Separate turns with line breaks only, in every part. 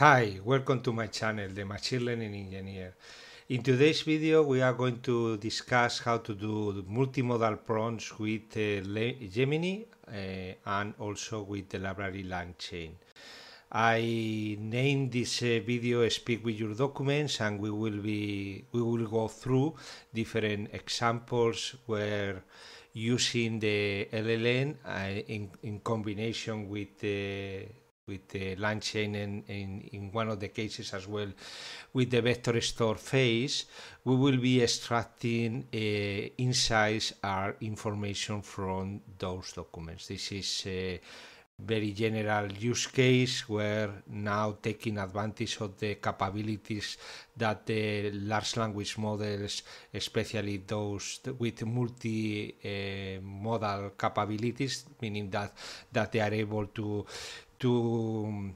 Hi, welcome to my channel, the Machine Learning Engineer. In today's video we are going to discuss how to do multimodal prompts with uh, Gemini uh, and also with the library LangChain. I named this uh, video Speak with your documents and we will be we will go through different examples where using the LLM uh, in, in combination with the uh, with the line chain and, in one of the cases as well with the vector store phase, we will be extracting uh, insights or information from those documents. This is a very general use case where now taking advantage of the capabilities that the large language models, especially those with multi-modal uh, capabilities, meaning that, that they are able to to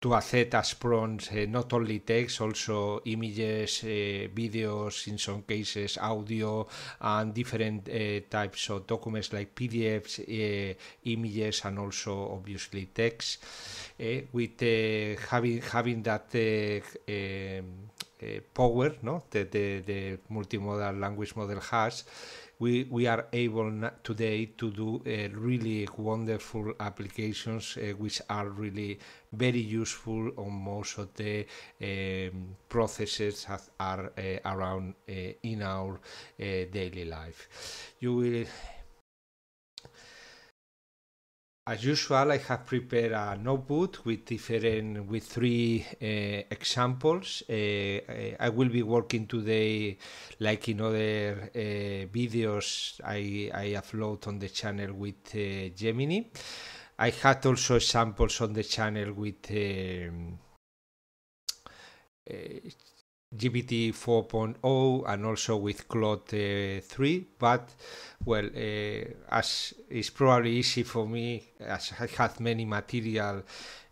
to accept as prompts uh, not only text, also images, uh, videos, in some cases audio, and different uh, types of documents like PDFs, images, and also obviously text. with having having that power, no, that the, the multimodal language model has we, we are able today to do uh, really wonderful applications uh, which are really very useful on most of the um, processes that are uh, around in our daily life. You will as usual, I have prepared a notebook with different with three uh, examples. Uh, I will be working today, like in other uh, videos I, I upload on the channel with Gemini. I had also examples on the channel with GPT 4.0 and also with Claude uh, 3. But well, uh, as it's probably easy for me, as I have many material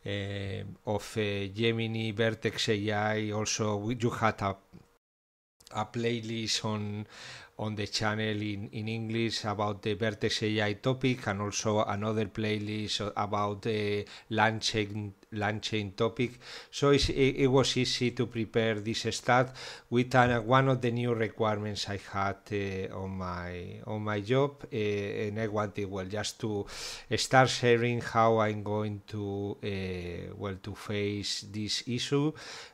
uh, of uh, Gemini, Vertex AI. Also, you had a a playlist on on the channel in, in English about the Vertex AI topic and also another playlist about the uh, launching Lunching topic. So it, it, was easy to prepare this stat with an, one of the new requirements I had uh, on my on my job, uh, and I wanted well just to start sharing how I'm going to uh, well to face this issue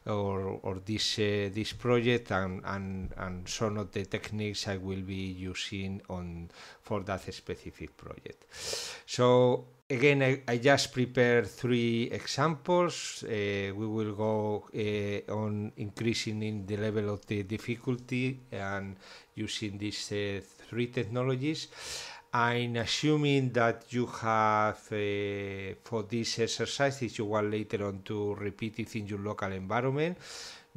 or or this uh, this project and, and and some of the techniques I will be using on for that specific project. So Again, I, I, just prepared three examples. Uh, we will go uh, on increasing in the level of the difficulty and using these uh, three technologies. I'm assuming that you have uh, for this exercise, if you want later on to repeat it in your local environment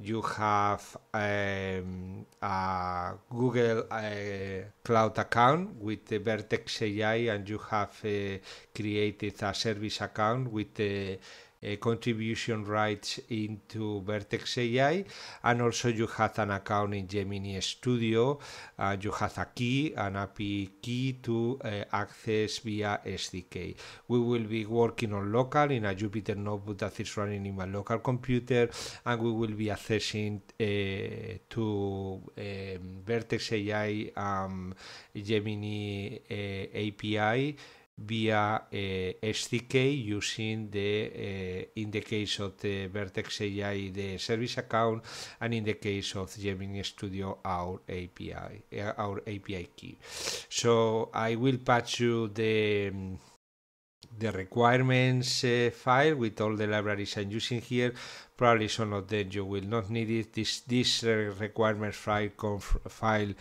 you have um, a Google uh, Cloud account with the Vertex AI, and you have uh, created a service account with the uh, contribution rights into Vertex AI, and also you have an account in Gemini Studio. Uh, you have a key, an API key to uh, access via SDK. We will be working on local in a Jupyter notebook that is running in my local computer, and we will be accessing uh, to um, Vertex AI um, Gemini uh, API via eh, SDK using the eh, in the case of the Vertex AI the service account and in the case of Gemini Studio our API eh, our API key. So I will patch you the the requirements uh, file with all the libraries I'm using here. Probably some of them you will not need it. This this requirements file file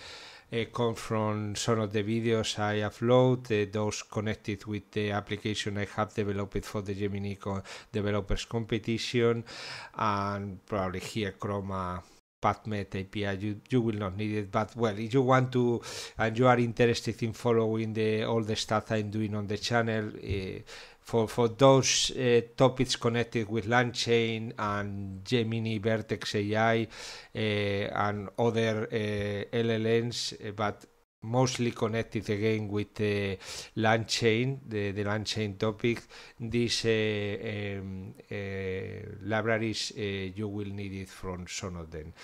uh, come from some of the videos I upload, uh, those connected with the application I have developed for the Gemini Co Developers Competition, and probably here Chroma uh, PathMet API. You, you will not need it, but well, if you want to and you are interested in following the all the stuff I'm doing on the channel, uh, for, for those uh, topics connected with LangChain and Gemini, Vertex AI, uh, and other uh, LLMs, uh, but mostly connected again with the LangChain, the, the LangChain topic, these uh, um, uh, libraries you will need it from some of them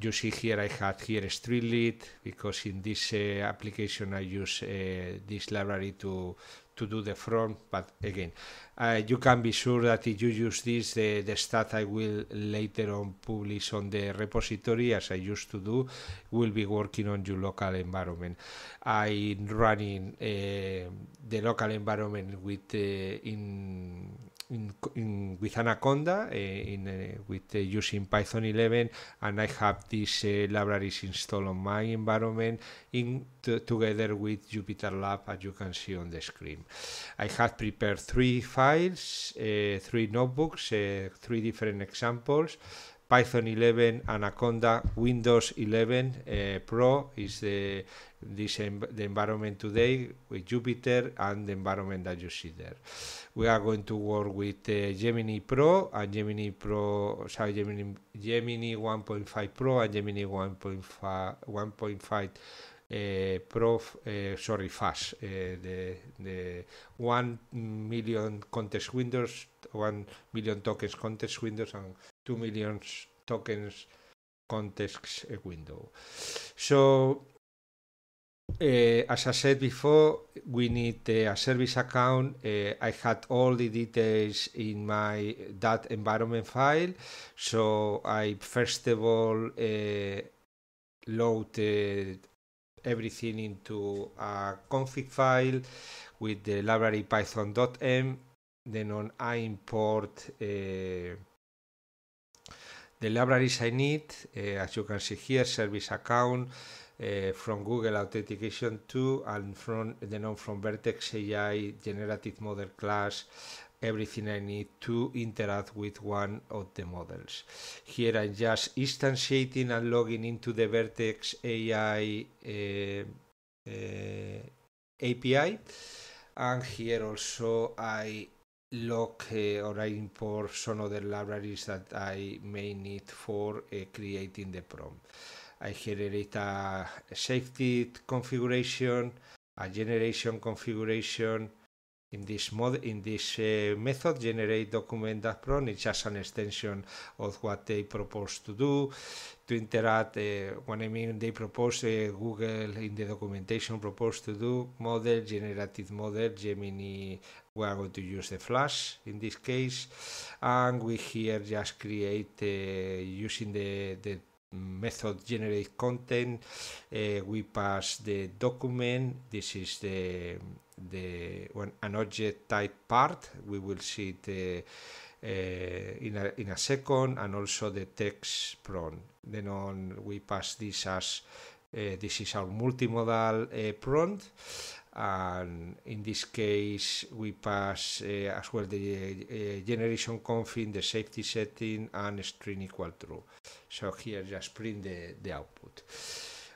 you see here I had here Streetlit because in this uh, application I use uh, this library to to do the front, but again, uh, you can be sure that if you use this, the, the stat I will later on publish on the repository, as I used to do, will be working on your local environment. I'm running uh, the local environment with uh, in in, in, with Anaconda eh, in eh, with eh, using Python 11, and I have these libraries installed on my environment in together with Jupyter Lab, as you can see on the screen. I have prepared three files, three notebooks, three different examples. Python 11, Anaconda, Windows 11 uh, Pro is the this env the environment today with Jupyter and the environment that you see there. We are going to work with uh, Gemini Pro and Gemini Pro, sorry, Gemini, Gemini 1.5 Pro and Gemini 1.5 uh, prof, uh, sorry, fast. Uh, the the one million contest windows, one million tokens contest windows, and 2 million tokens context window. So uh, as I said before, we need uh, a service account. Uh, I had all the details in my that environment file. So I first of all eh, loaded everything into a config file with the library python.m. Then on I import the libraries I need, uh, as you can see here, service account, uh, from Google Authentication 2 and from the name from Vertex AI generative model class everything I need to interact with one of the models. Here I'm just instantiating and logging into the Vertex AI uh, uh, API and here also I Lock or I import some other libraries that I may need for eh, creating the prompt. I generate a safety configuration, a generation configuration, in this mod in this uh, method generate document that prompt it's just an extension of what they propose to do to interact uh, when i mean they propose uh, google in the documentation propose to do model generative model gemini we are going to use the flash in this case and we here just create uh, using the the method generate content uh, we pass the document this is the the one an object type part we will see the uh, eh, in, a, in a second and also the text prompt then on we pass this as uh, this is our multimodal prompt and in this case we pass uh, as well the uh, generation config, the safety setting and string equal true. So here just print the, the output.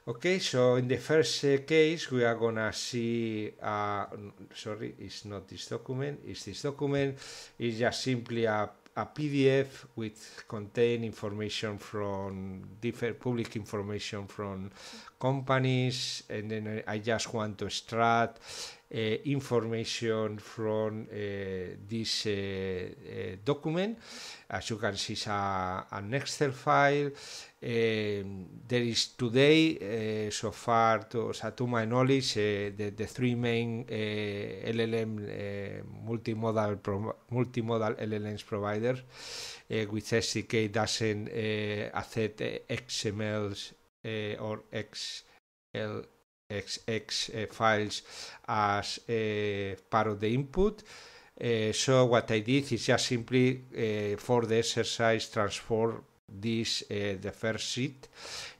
Okay, so in the first uh, case we are gonna see, uh, sorry, it's not this document, it's this document, it's just simply a a PDF which contain information from different public information from companies, and then I just want to extract Eh, information from eh, this eh, document. As you can see, it's a, an Excel file. Um, there is today, so far, to, so to my knowledge, the, the, three main LLM multimodal, pro, multimodal LLMs providers, with SDK doesn't accept XMLs or XL X eh, files as eh, part of the input. Eh, so what I did is just simply for the exercise transform this the first sheet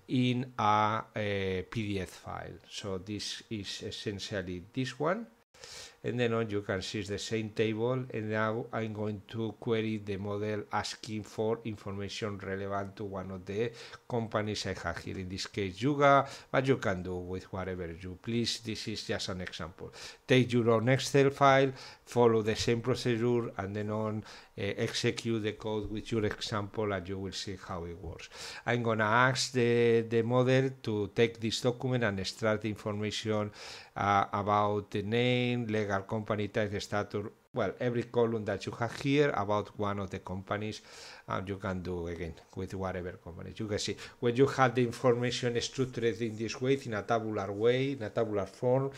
in a, a PDF file. So this is essentially this one and then on you can see the same table and now I'm going to query the model asking for information relevant to one of the companies I have here in this case Yuga but you can do with whatever you please this is just an example take your own Excel file follow the same procedure and then on Eh, execute the code with your example and you will see how it works. I'm gonna ask the, the model to take this document and extract the information uh, about the name, legal company type, status, well, every column that you have here about one of the companies, and you can do again with whatever companies. You can see when you have the information structured in this way, in a tabular way, in a tabular form,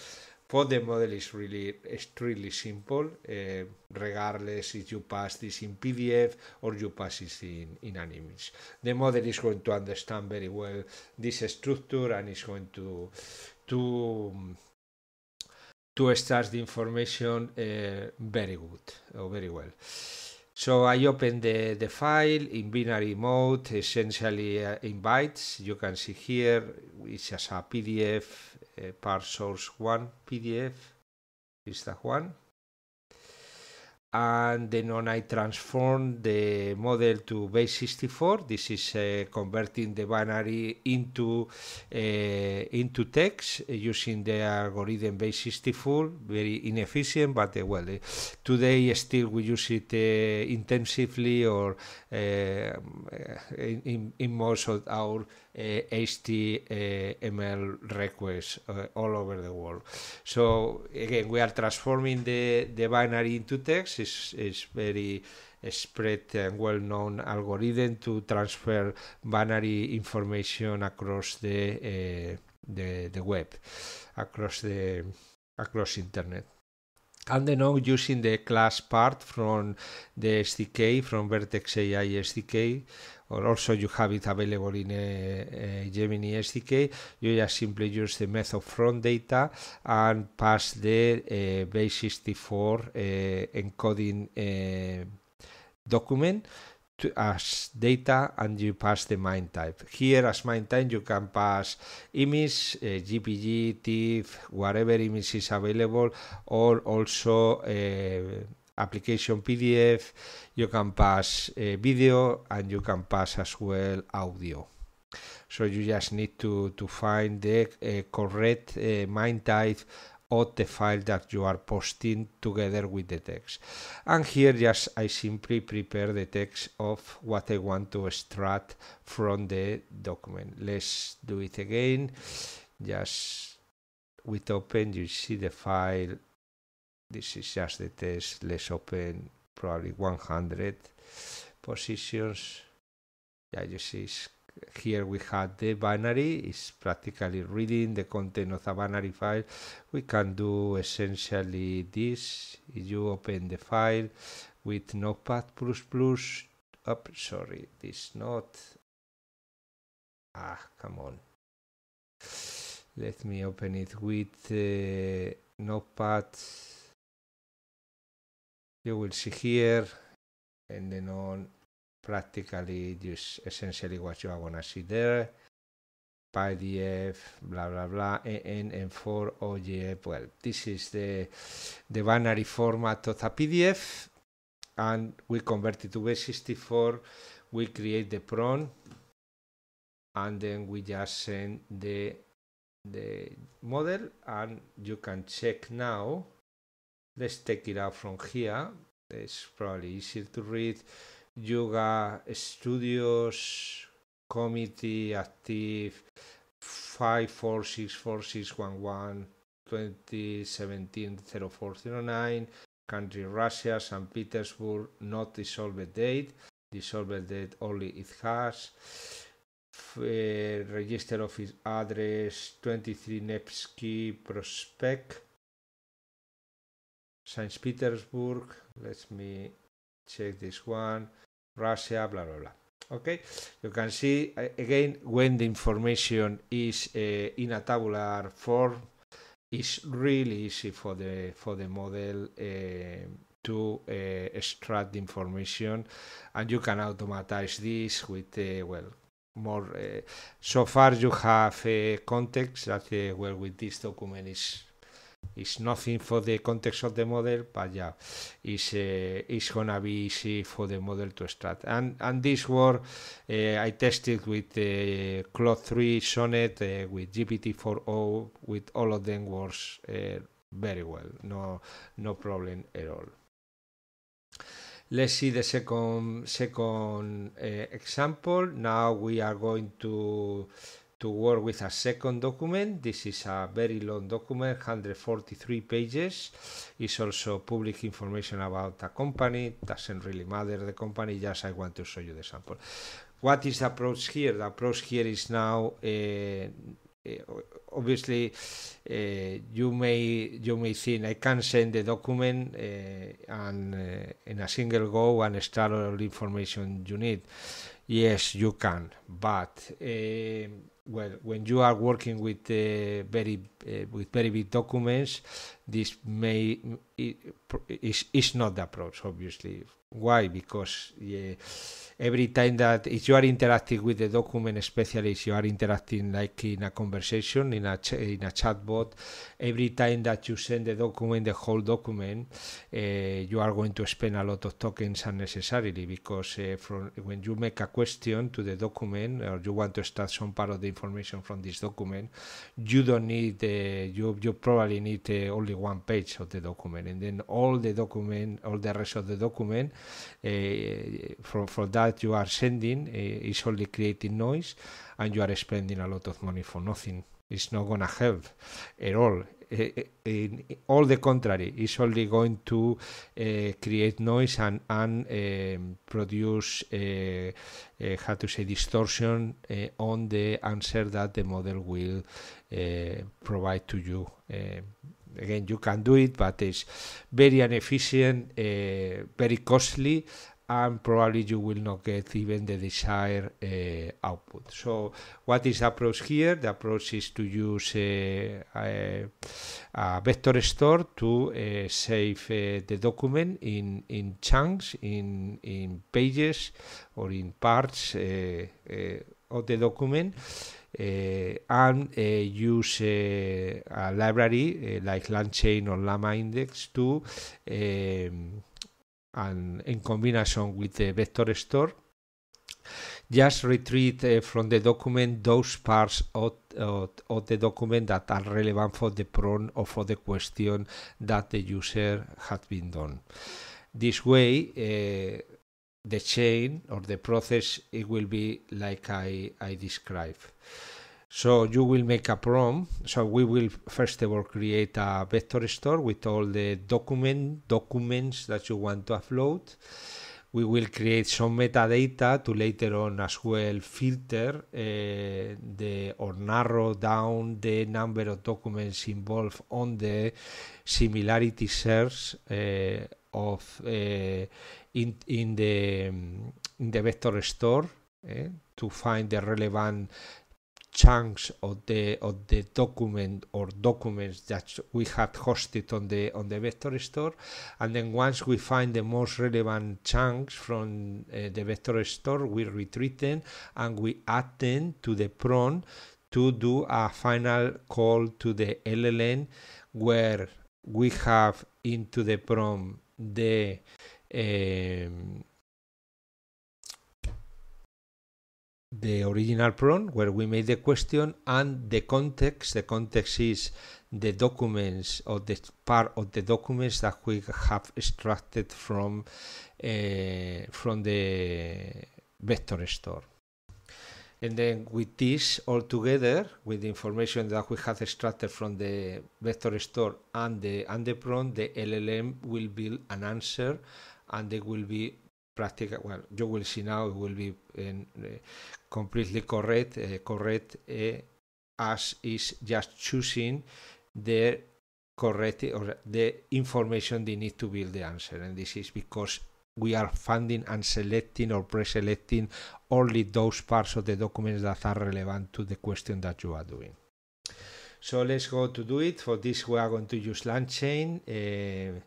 for the model is really extremely simple, uh, regardless if you pass this in PDF or you pass it in, in an image. The model is going to understand very well this structure and is going to to to start the information uh, very good or very well. So I open the, the file in binary mode, essentially uh, eh, invites. You can see here it's as a PDF uh, eh, part source one PDF is that one and then on I transform the model to base64 this is uh, converting the binary into uh, into text using the algorithm base64 very inefficient but uh, well today still we use it intensively or in, in most of our uh, eh, HTML eh, requests uh, eh, all over the world. So again, we are transforming the, the binary into text. It's, it's very spread and well-known algorithm to transfer binary information across the uh, the, the web, across the across internet. And then now using the class part from the SDK, from Vertex AI SDK, or also you have it available in a, uh, a uh, Gemini SDK. You just simply use the method from data and pass the uh, base64 encoding document to, as data and you pass the mine type. Here as mine type you can pass image, uh, GPG, TIFF, whatever image is available or also uh, application PDF, you can pass a eh, video and you can pass as well audio. So you just need to, to find the uh, correct uh, eh, MIME type of the file that you are posting together with the text. And here just I simply prepare the text of what I want to extract from the document. Let's do it again. Just with open you see the file this is just the test. Let's open probably 100 positions. Yeah, you see here we have the binary. It's practically reading the content of a binary file. We can do essentially this. you open the file with Notepad++, up, oh, sorry, this not. Ah, come on. Let me open it with uh, Notepad you will see here and then on practically just essentially what you are going to see there PDF, blah blah blah, and, and for OGF. Well, this is the the binary format of a PDF, and we convert it to base64. We create the pron and then we just send the the model, and you can check now Let's take it out from here. It's probably easier to read. Yoga Studios Committee Active 546411 2017 0409 country Russia, St. Petersburg, not dissolved date, dissolved date only it has. Registered uh, register office address 23 Nevsky Prospect, St. Petersburg, let me check this one, Russia, blah, blah, blah. Okay, you can see again when the information is uh, in a tabular form, it's really easy for the for the model uh, to uh, extract the information, and you can automatize this with well more. so far, you have uh, context that well with this document is it's nothing for the context of the model, but yeah, it's, uh, it's gonna be easy for the model to extract. And and this work uh, I tested with uh, Claude 3, Sonnet, uh, with GPT-4o, with all of them works uh, very well. No no problem at all. Let's see the second second uh, example. Now we are going to to work with a second document. This is a very long document, 143 pages. It's also public information about a company. It doesn't really matter the company, just I want to show you the sample. What is the approach here? The approach here is now uh, obviously uh, you may you may think I can send the document uh, and uh, in a single go and start all the information you need. Yes, you can, but well, when you are working with uh, very uh, with very big documents, this may it, is is not the approach. Obviously, why? Because every time that if you are interacting with the document, especially if you are interacting like in a conversation in a in a chatbot, every time that you send the document, the whole document, uh, you are going to spend a lot of tokens unnecessarily because uh, from when you make a question to the document or you want to start some part of the information from this document, you don't need the you you probably need only one page of the document, and then all the document, all the rest of the document, eh, for for that you are sending eh, is only creating noise, and you are spending a lot of money for nothing. It's not gonna help at all. Eh, eh, in all the contrary it's only going to eh, create noise and, and produce how to say distortion on the answer that the model will provide to you again you can do it but it's very inefficient uh, very costly and probably you will not get even the desired uh, output. So, what is the approach here? The approach is to use a, uh, a, uh, a vector store to uh, save uh, the document in, in chunks, in, in pages, or in parts uh, of the document. and use a library like LangChain or Llama Index to um, and in combination with the vector store, just retrieve uh, from the document those parts of, of, the document that are relevant for the prompt or for the question that the user has been done. This way, uh, the chain or the process it will be like I, I described. So you will make a prom. So we will first of all create a vector store with all the document documents that you want to upload. We will create some metadata to later on as well filter uh, the or narrow down the number of documents involved on the similarity search eh, uh, of uh, in in the in the vector store to find the relevant chunks of the of the document or documents that we had hosted on the on the vector store and then once we find the most relevant chunks from uh, the vector store we retrieve them and we add them to the prompt to do a final call to the LLM where we have into the prompt the um, the original prompt where we made the question and the context. The context is the documents or the part of the documents that we have extracted from uh, from the vector store. And then with this all together, with the information that we have extracted from the vector store and the and the prompt, the LLM will build an answer, and they will be practical. Well, you will see now it will be eh, completely correct. Eh, correct eh, as is just choosing the correct or the information they need to build the answer, and this is because we are finding and selecting or pre-selecting only those parts of the documents that are relevant to the question that you are doing. So let's go to do it. For this, we are going to use LangChain. Uh,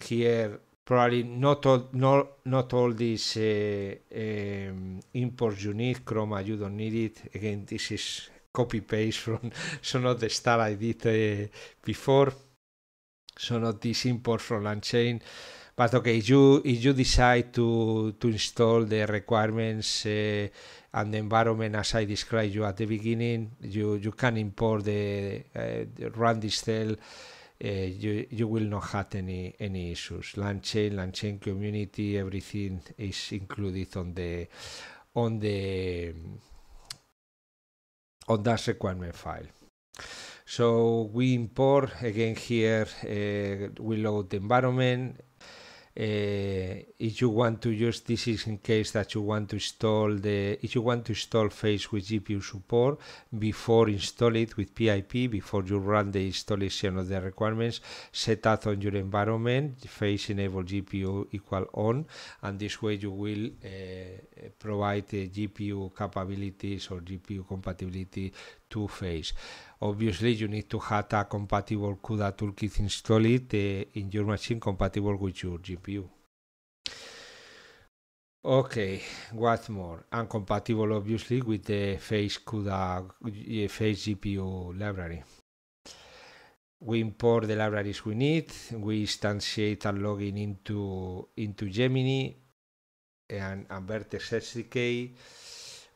here probably not all not, not all these uh, um, imports you need chroma uh, you don't need it again this is copy paste from some of the stuff i did uh, before so not this import from Unchain, But okay, if you if you decide to to install the requirements uh, and the environment as I described you at the beginning, you you can import the, uh, the run this cell Eh, you, you will not have any any issues. Land chain, land chain community, everything is included on the on the on that requirement file. So we import again here. Uh, we load the environment uh, if you want to use this is in case that you want to install the if you want to install Face with GPU support before install it with PIP before you run the installation of the requirements set up on your environment Face enable GPU equal on and this way you will uh, provide the GPU capabilities or GPU compatibility two phase. Obviously, you need to have a compatible CUDA toolkit installed eh, in your machine compatible with your GPU. Okay, what more? And compatible obviously with the Phase CUDA Phase eh, GPU library. We import the libraries we need, we instantiate and login into into Gemini and, and Vertex SDK.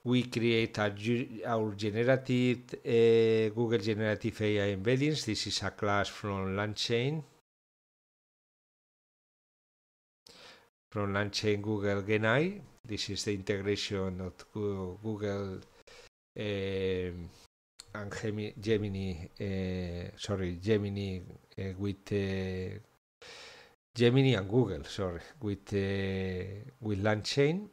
we create our, our generative uh, Google Generative AI embeddings. This is a class from LangChain. From LangChain Google GenAI. This is the integration of Google uh, and Gemini, uh, sorry, Gemini with Gemini and Google, sorry, with uh, with LangChain.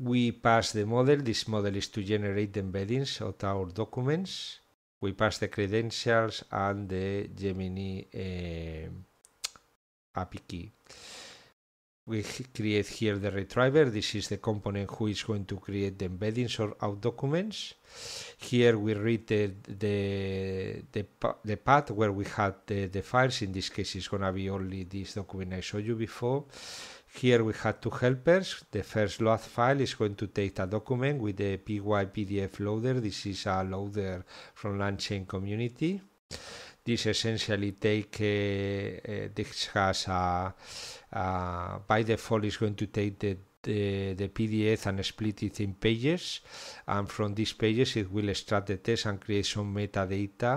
we pass the model. This model is to generate the embeddings of our documents. We pass the credentials and the Gemini uh, API key. We create here the retriever. This is the component who is going to create the embeddings or out documents. Here we read the, the, the, the path where we had the, the files. In this case, it's going to be only this document I showed you before. Here we have two helpers. The first load file is going to take a document with the py PDF loader. This is a loader from LandChain community. This essentially take uh, uh, this has a, uh, by default is going to take the the, the, PDF and split it in pages. And from these pages, it will extract the text and create some metadata,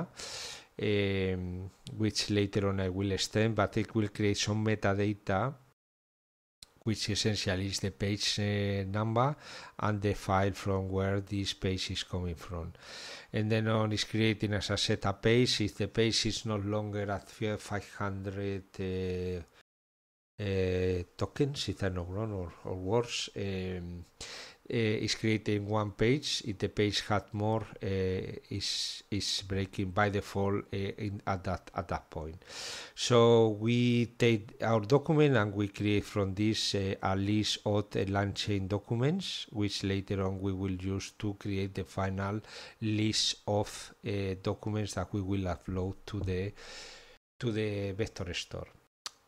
um, which later on I will extend, but it will create some metadata which essentially is the page uh, number and the file from where this page is coming from. And then on is creating as a setup page if the page is no longer at 500 uh, uh, tokens, if I'm not wrong, or, or worse. Um, uh, is creating one page. If the page had more, uh, is is breaking by default uh, in at that at that point. So we take our document and we create from this a list of the land chain documents, which later on we will use to create the final list of documents that we will upload to the to the vector store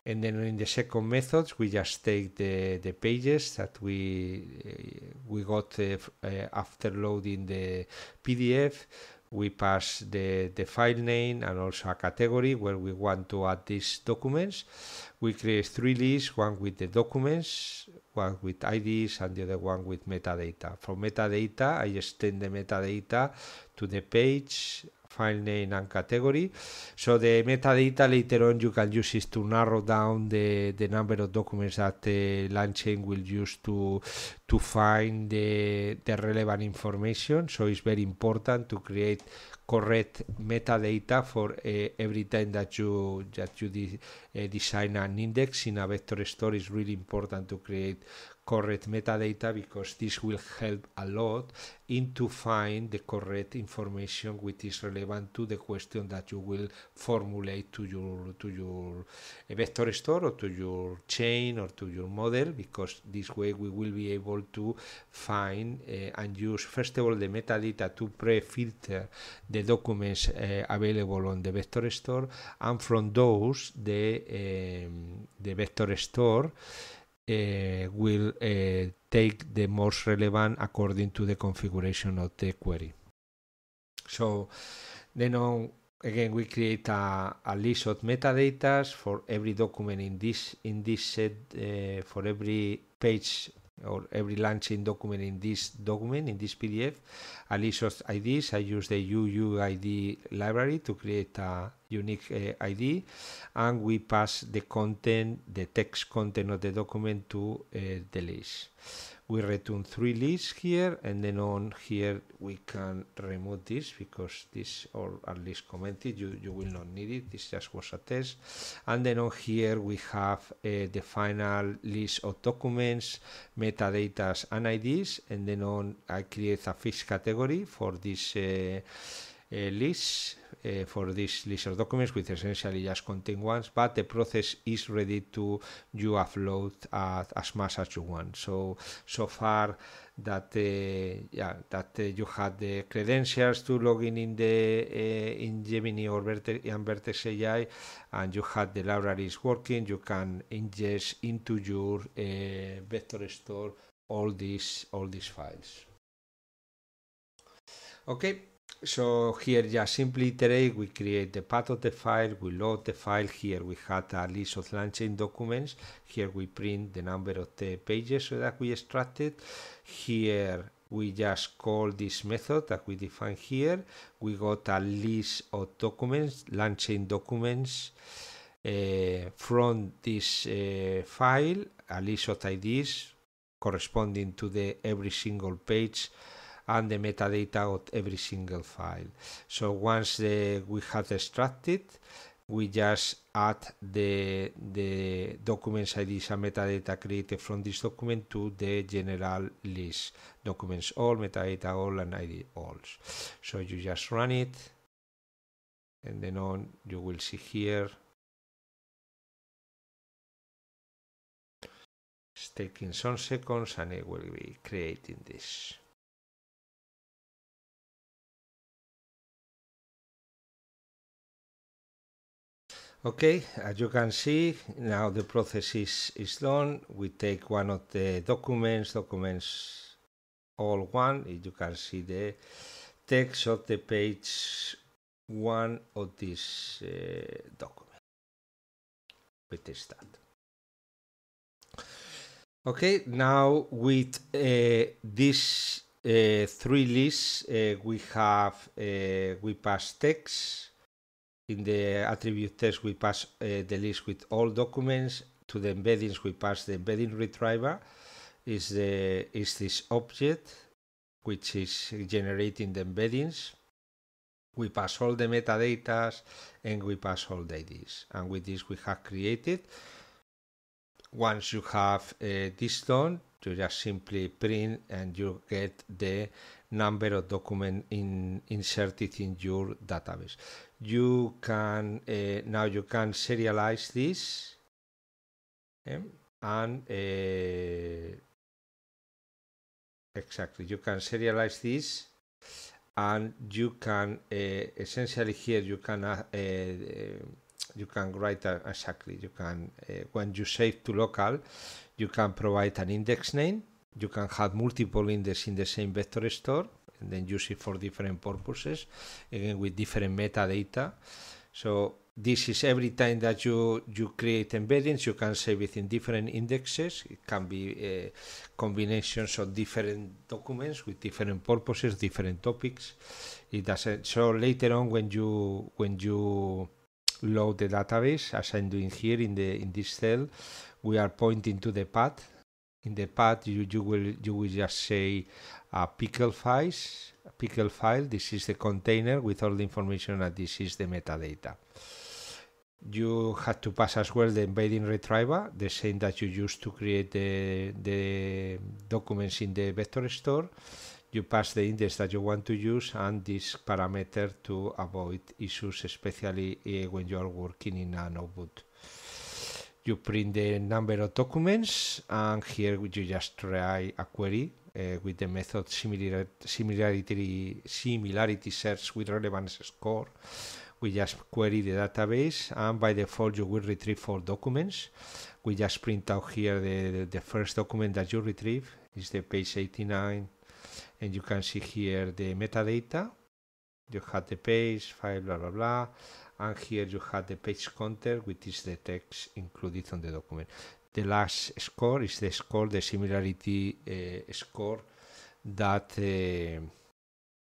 and then in the second methods we just take the, the pages that we uh, we got uh, uh, after loading the PDF we pass the, the file name and also a category where we want to add these documents. We create three lists, one with the documents, one with IDs and the other one with metadata. For metadata, I extend the metadata to the page file name and category. So the metadata later on you can use it to narrow down the, the number of documents that the land will use to to find the, the relevant information. So it's very important to create correct metadata for uh, every time that you that you de uh, design an index in a vector store is really important to create correct metadata because this will help a lot in to find the correct information which is relevant to the question that you will formulate to your to your vector store or to your chain or to your model because this way we will be able to find uh, and use first of all the metadata to pre-filter the documents uh, available on the vector store and from those the um, the vector store uh, will uh, take the most relevant according to the configuration of the query. So then on again we create a, a list of metadata for every document in this in this set uh, for every page or every launching document in this document, in this PDF, a list of IDs. I use the UUID library to create a unique uh, ID and we pass the content, the text content of the document to uh, the list we return three lists here and then on here we can remove this because this or at least commented you you will not need it this just was a test and then on here we have uh, the final list of documents metadata and ids and then on i create a fish category for this uh, Eh, list eh, for this list of documents, which essentially just contain ones, but the process is ready to you upload as much as you want. So so far that uh, yeah that uh, you had the credentials to login in the uh, in Gemini or Verte and Vertex AI, and you had the libraries working. You can ingest into your vector store all these all these files. Okay, so here, just simply iterate, we create the path of the file, we load the file, here we had a list of launching documents, here we print the number of the pages that we extracted, here we just call this method that we define here, we got a list of documents, launching documents, uh, from this uh, file, a list of IDs corresponding to the every single page and the metadata of every single file. So once the, we have extracted, we just add the, the documents IDs and metadata created from this document to the general list. Documents all, metadata all, and ID
all. So you just run it, and then on you will see here it's taking some seconds and it will be creating this. Okay, as you can see, now the process is, is done. We take
one of the documents, documents all one. You can see the text of the page one of this uh, document. We test that. Okay, now with uh, these uh, three lists, uh, we have, uh, we pass text in the attribute test, we pass uh, the list with all documents. To the embeddings, we pass the embedding retriever. Is the is this object which is generating the embeddings. We pass all the metadata and we pass all the IDs. And with this, we have created. Once you have uh, this done, you just simply print and you get the number of document in, inserted in your database. You can uh, now you can serialize this okay, eh, and uh, exactly you can serialize this and you can uh, essentially here you can uh, you can write exactly you can when you save to local you can provide an index name. You can have multiple indexes in the same vector store and then use it for different purposes, again with different metadata. So this is every time that you you create embeddings, you can save it in different indexes. It can be uh, combinations of different documents with different purposes, different topics. It doesn't. So later on, when you when you load the database, as I'm doing here in the in this cell, we are pointing to the path. In the path, you, you will you will just say a pickle files, a pickle file. This is the container with all the information, and this is the metadata. You have to pass as well the embedding retriever, the same that you use to create the, the documents in the vector store. You pass the index that you want to use and this parameter to avoid issues, especially eh, when you are working in a notebook you print the number of documents and here you just try a query uh, with the method similarity, similarity search with relevance score. We just query the database and by default you will retrieve four documents. We just print out here the, the first document that you retrieve is the page 89 and you can see here the metadata. You have the page, file, blah, blah, blah and here you have the page counter which is the text included on the document the last score is the score the similarity uh, score that uh,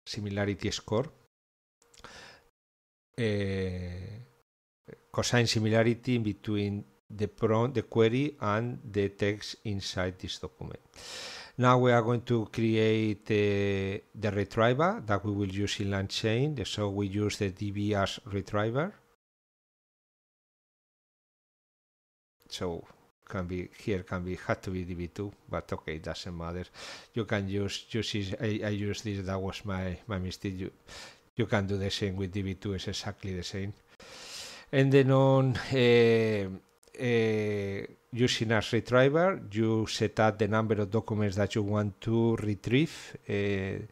similarity score uh, cosine similarity between the prompt the query and the text inside this document now we are going to create uh, the retriever that we will use in LangChain. So we use the DB as retriever. So can be here can be had to be DB2, but okay, doesn't matter. You can use use this, I, I use this. That was my my mistake. You, you can do the same with DB2. It's exactly the same. And then on. Uh, uh, using a retriever, you set up the number of documents that you want to retrieve, uh,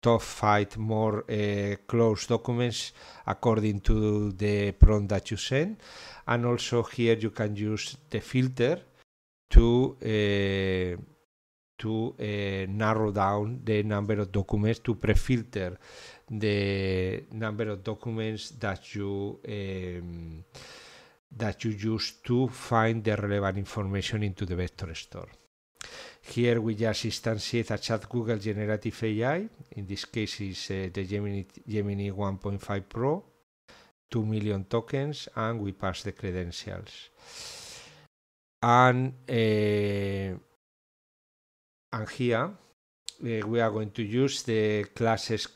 to find more uh, closed documents according to the prompt that you send. And also here you can use the filter to uh, to uh, narrow down the number of documents to pre-filter the number of documents that you um, that you use to find the relevant information into the vector store. Here we just instantiate a chat Google generative AI, in this case is uh, the Gemini, Gemini 1.5 Pro, 2 million tokens, and we pass the credentials. And, uh, and here uh, we are going to use the classes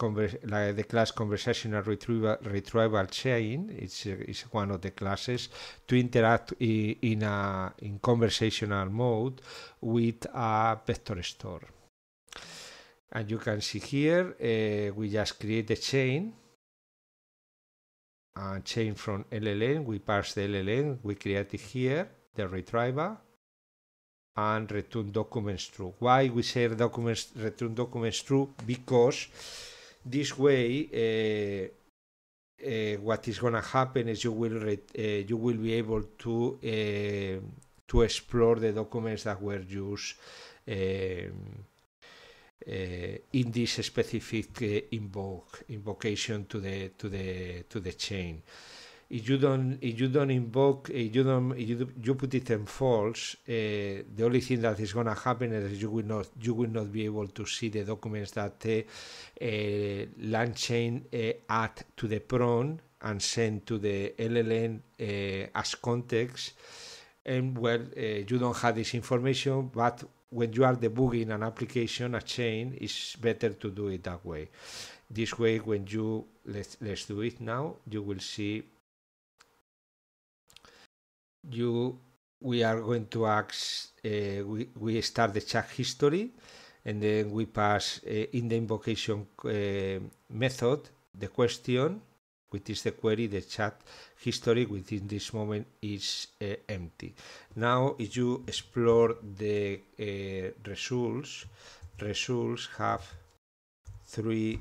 like the class conversational retrieval, retrieval chain. It's, uh, one of the classes to interact in a in conversational mode with a vector store. And you can see here uh, we just create a chain. A chain from LLN. We pass the LLN. We created here the retriever and return documents true. Why we say documents return documents true? Because this way, uh, uh, what is gonna happen is you will uh, you will be able to uh, to explore the documents that were used. Um, uh, in this specific uh, invoke invocation to the to the to the chain, if you don't if you don't invoke if you don't if you, you put it in false uh, the only thing that is going to happen is you will not you will not be able to see the documents that the uh, uh land uh, add to the prawn and send to the lln uh, as context and well uh, you don't have this information but when you are debugging an application a chain it's better to do it that way this way when you let's let's do it now you will see you we are going to ask uh, we, we start the chat history and then we pass uh, in the invocation uh, method the question which is the query the chat history within this moment is uh, empty now if you explore the uh, results results have three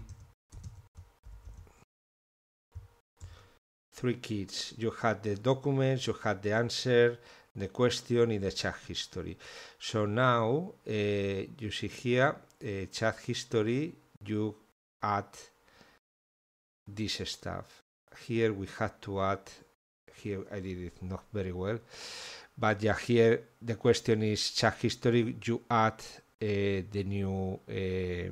three kids. You had the documents, you had the answer, the question in the chat history. So now uh, you see here uh, chat history, you add this stuff. Here we had to add, here I did it not very well, but yeah, here the question is chat history, you add uh, the new, uh,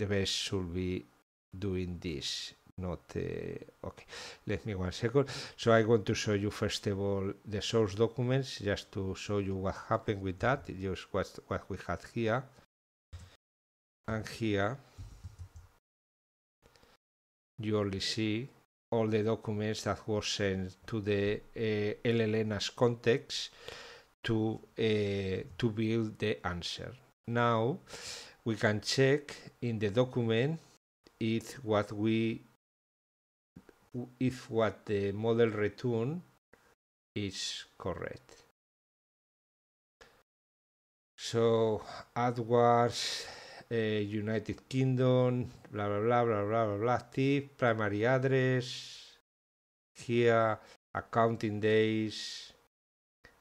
the best should be doing this not uh, okay let me one second so i want to show you first of all the source documents just to show you what happened with that just what what we had here and here you only see all the documents that were sent to the uh, as context to uh, to build the answer. Now we can check in the document if what we if what the model return is correct. So AdWords, uh, eh, United Kingdom, blah blah blah blah blah blah blah. Active primary address here, accounting days,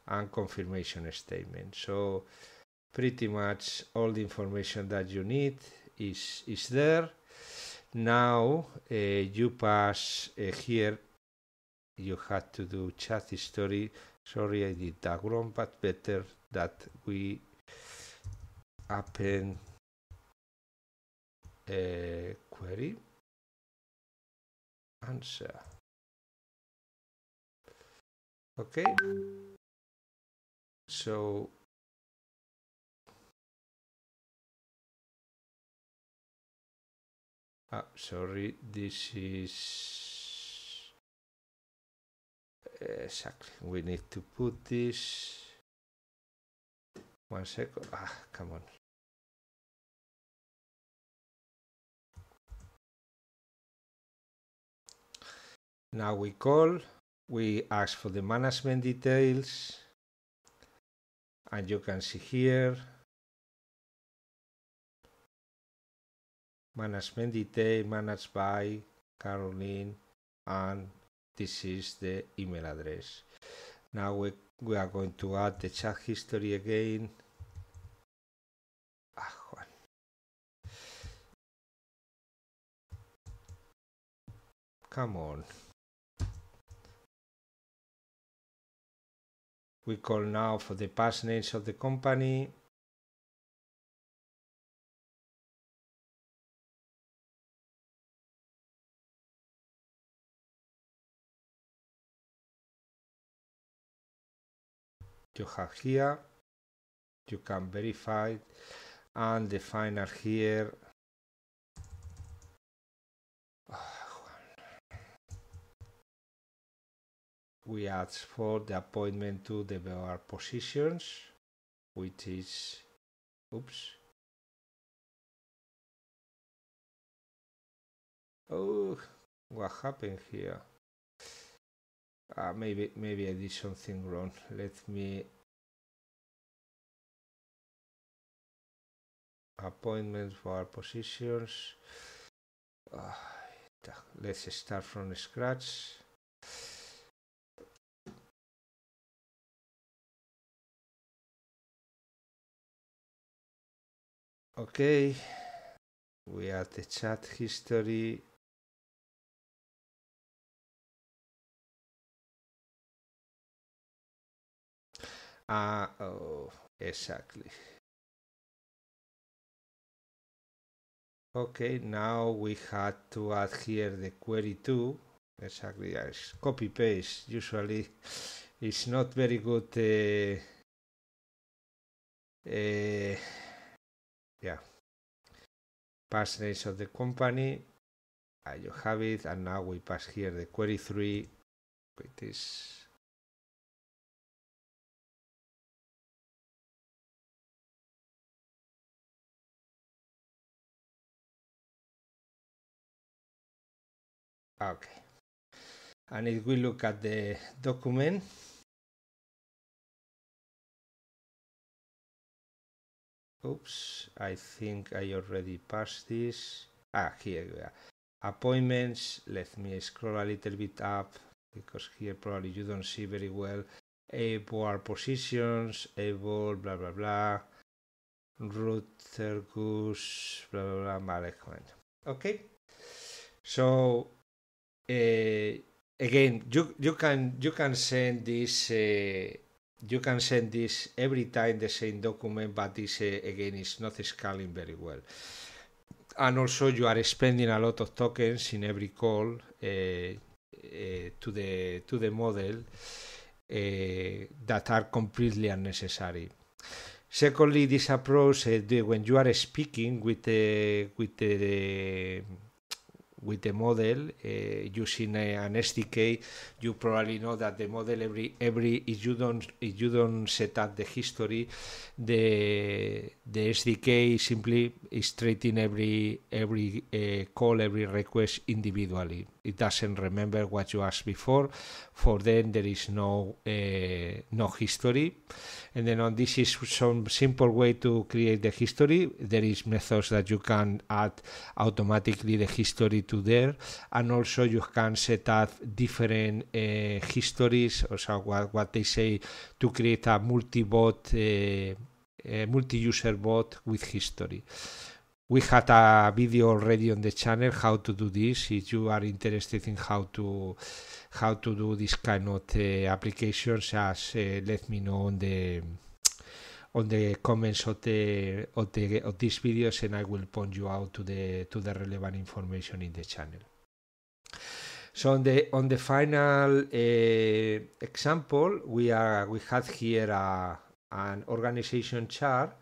and confirmation statement. So pretty much all the information that you need is is there now eh, you pass eh, here. You had to do chat history. Sorry, I did that wrong, but better that
we open a eh, query answer. Okay. So ah sorry this is exactly we need to put this one second ah come on now we call we ask for the management details and you can see here Management
detail managed by Caroline and this is the email address now we, we are going to add the chat history again ah, Juan.
come on we call now for the past names of the company you have here you can verify and the final here we ask for the appointment to the VR positions which is oops oh what happened here uh, maybe maybe I did something wrong let me appointment for positions uh, let's start from scratch okay we have the chat history Ah, oh, exactly. Okay, now
we had to add here the query to Exactly, yes. copy paste. Usually, it's not very good. Uh, uh, yeah, pass names of the
company. Ah, you have it, and now we pass here the query three. this. Ah, okay. And if we look at the document, oops, I think I already passed this. Ah,
here we are. Appointments, let me scroll a little bit up because here probably you don't see very well. Able positions, able, blah, blah, blah. Router, goose, blah, blah, blah, management. Okay. So Eh, again, you you can you can send this eh, you can send this every time the same document, but this eh, again is not scaling very well. And also, you are spending a lot of tokens in every call to the to the model. Uh, that are completely unnecessary. Secondly, this approach uh, the, when you are speaking with the with the, the with the model uh, using an SDK, you probably know that the model every every if you don't if you don't set up the history, the the SDK simply is treating every every uh, call every request individually it doesn't remember what you asked before. For them, there is no uh, no history. And then on this is some simple way to create the history. There is methods that you can add automatically the history to there, and also you can set up different uh, histories, or so what, what they say, to create a multi-bot, uh, uh multi-user bot with history we had a video already on the channel how to do this if you are interested in how to how to do this kind of uh, applications as uh, let me know on the on the comments of the of the of these videos and I will point you out to the to the relevant information in the channel so on the on the final uh, example we are we have here a, uh, an organization chart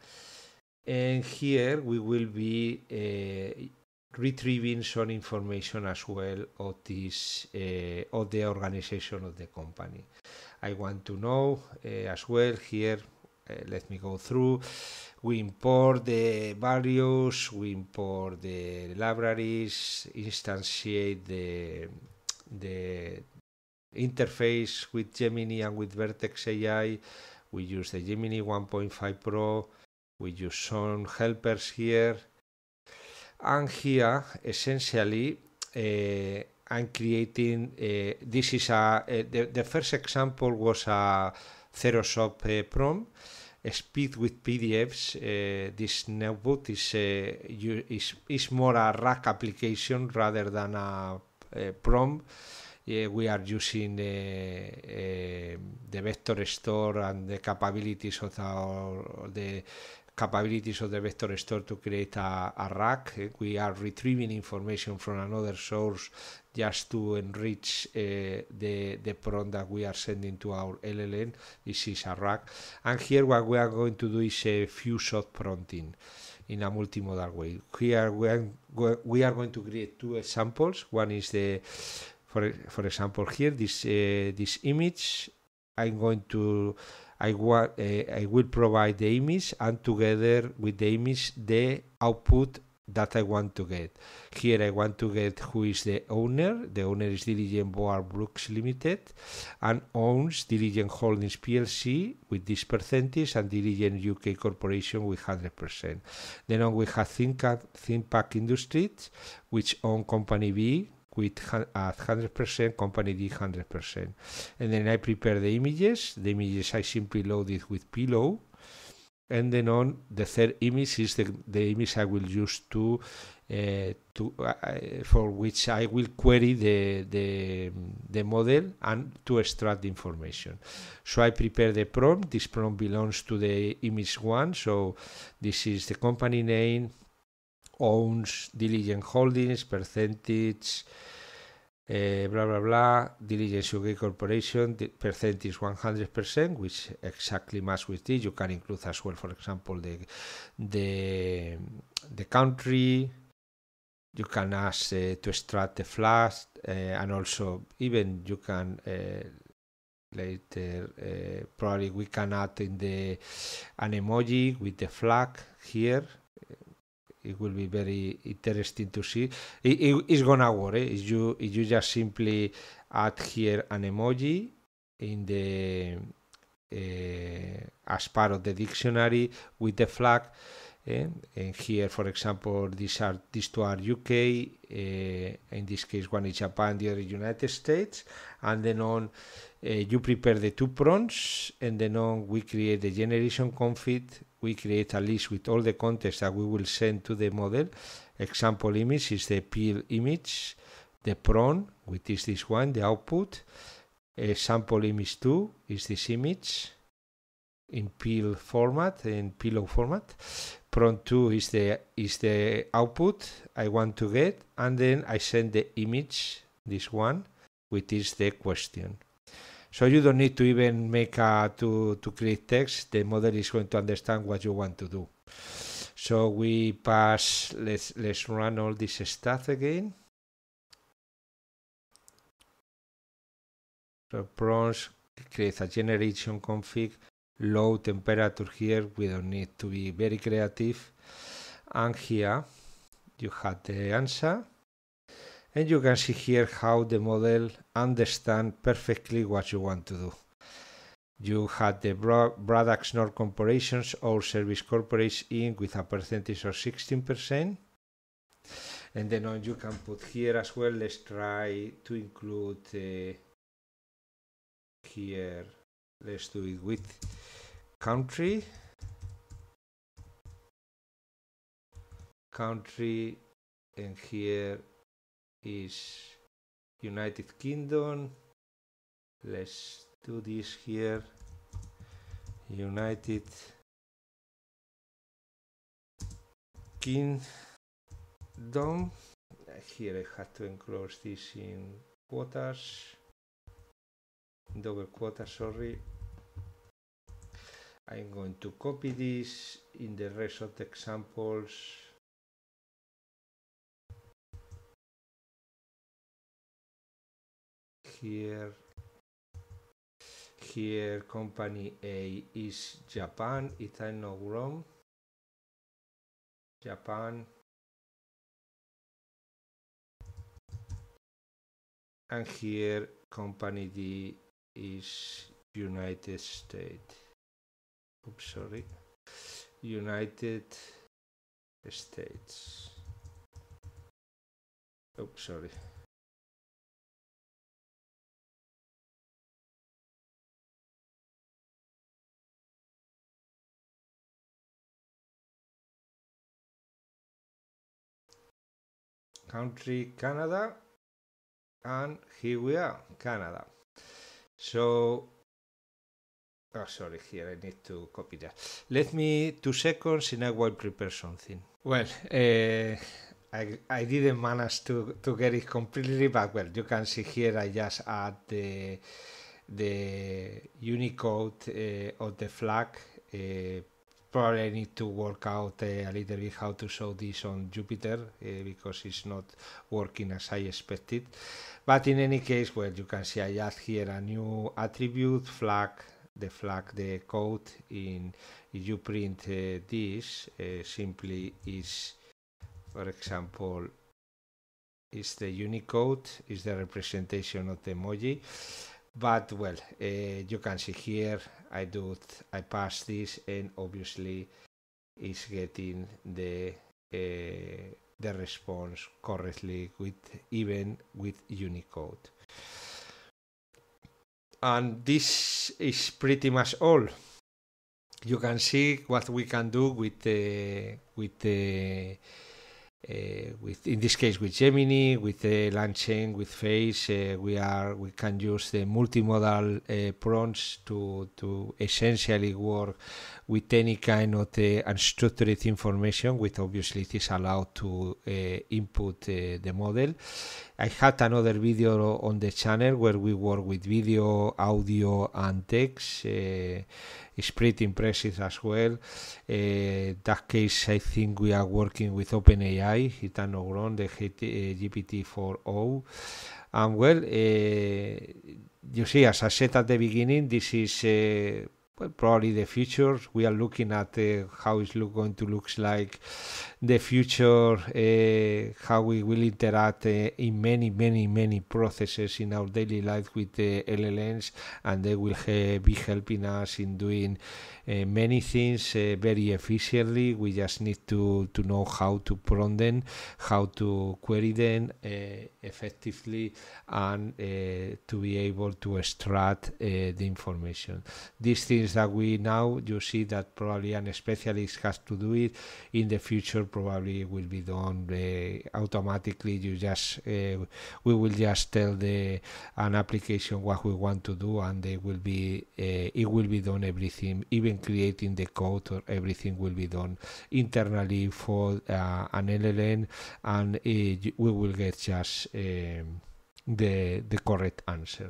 and here we will be uh, retrieving some information as well of this uh, of the organization of the company. I want to know uh, as well here. Uh, let me go through. We import the values, we import the libraries, instantiate the the interface with Gemini and with Vertex AI. We use the Gemini 1.5 Pro we use some helpers here and here essentially uh, I'm creating uh, this is a, eh, the, the, first example was a zero shop uh, prom speed with PDFs this notebook is, you, is is more a rack application rather than a, a we are using the vector store and the capabilities of our the capabilities of the vector store to create a, a rack. Uh, we are retrieving information from another source just to enrich uh, the, the prompt that we are sending to our LLM. This is a rack. And here what we are going to do is a few shot prompting in a multimodal way. Here we are, going to create two examples. One is the, for, for example, here, this, uh, this image. I'm going to I, wa- uh, I will provide the image and together with the image the output that I want to get. Here I want to get who is the owner. The owner is Diligent Boar Brooks Limited and owns Diligent Holdings PLC with this percentage and Diligent UK Corporation with 100%. Then on we have ThinkPack Industries, which own Company B with at 100%, company D 100%. And then I prepare the images. The images I simply load it with pillow. And then on the third image is the, the image I will use to, uh, to uh, uh, for which I will query the, the, the model and to extract the information. So I prepare the prompt. This prompt belongs to the image one. So this is the company name, owns Diligent Holdings, percentage, blah, eh, blah, blah, Diligent Sugar Corporation, percentage 100%, which exactly match with this. You can include as well, for example, the, the, the country, you can ask uh, to extract the flag uh, eh, and also even you can uh, later probably we can add in the an emoji with the flag here it will be very interesting to see. It, it, it's gonna work. Eh? If you you just simply add here an emoji in the uh, as part of the dictionary with the flag. Eh? and here, for example, these are these two are UK. Uh, eh, in this case, one is Japan, the other United States. And then on, uh, you prepare the two prawns, and then on we create the generation config. We create a list with all the contents that we will send to the model. Example image is the peel image, the prawn, which is this one, the output. A sample image two is this image in pill format, in pillow format. Prompt2 is the is the output I want to get, and then I send the image, this one, which is the question. So you don't need to even make a to to create text. The model is going to understand what you want to do. So we pass. Let's let's run all this stuff again. So prawns create a generation config low temperature here we don't need to be very creative and here you had the answer and you can see here how the model understand perfectly what you want to do you had the Bradax nor corporations or service corporates in with a percentage of 16% and then you can put here as well let's try to include uh, here let's do it with country
country and here is United Kingdom
let's do this here United Kingdom here I have to enclose this in quotas double quota sorry I'm going to copy this
in the rest of the examples. Here,
here company A is Japan, if I'm
Japan. And here company D
is United States oops sorry
United States oh sorry country Canada and here we are Canada
so Oh, sorry, here I need to copy that. Let me two seconds and I will prepare something. Well, uh, I, I didn't manage to, to get it completely, but well, you can see here I just add the, the Unicode uh, of the flag. Uh, probably I need to work out a little bit how to show this on Jupyter because it's not working as I expected. But in any case, well, you can see I add here a new attribute flag the flag the code in if you print uh, this uh, simply is for example is the unicode is the representation of the emoji but well uh, you can see here i do i pass this and obviously is getting the uh, the response correctly with even with unicode and this is pretty much all you can see what we can do with the with the uh, with in this case with Gemini, with the land with Face, uh, we are we can use the multimodal uh, prompts to to essentially work with any kind of the uh, unstructured information, which obviously it is allowed to uh, input uh, the model. I had another video on the channel where we work with video, audio, and text. Uh, it's pretty impressive as well. Uh, that case, I think we are working with OpenAI, Hitano Gron, the uh, GPT-4o. And well, you see, as I said at the beginning, this is well, probably the future. We are looking at uh, how it's look, going to look like the future, uh, how we will interact uh, in many, many, many processes in our daily life with the LLNs, and they will ha- be helping us in doing uh, many things uh, very efficiently. We just need to, to know how to prompt them, how to query them uh, effectively, and uh, to be able to extract the information. These things that we now, you see that probably an specialist has to do it in the future probably will be done uh, automatically. You just uh, we will just tell the an application what we want to do, and they will be uh, it will be done everything, even creating the code or everything will be done internally for uh, an LLM, and uh, we will get just um, the the correct answer.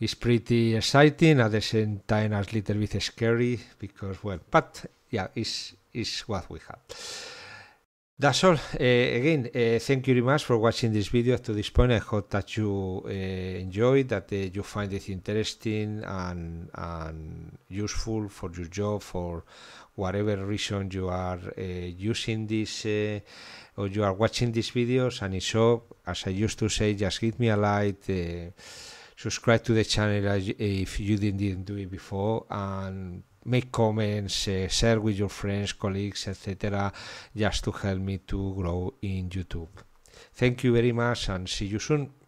It's pretty exciting at the same time as little bit scary because well, but yeah, it's is what we have. That's all. Uh, again, uh, thank you very much for watching this video up to this point. I hope that you uh, enjoyed, that uh, you find it interesting and, and useful for your job, for whatever reason you are uh, using this uh, or you are watching these videos. And if so, as I used to say, just give me a like, subscribe to the channel if you didn't do it before, and make comments, uh, share with your friends, colleagues, etc., just to help me to grow in YouTube. Thank you very much and see you soon.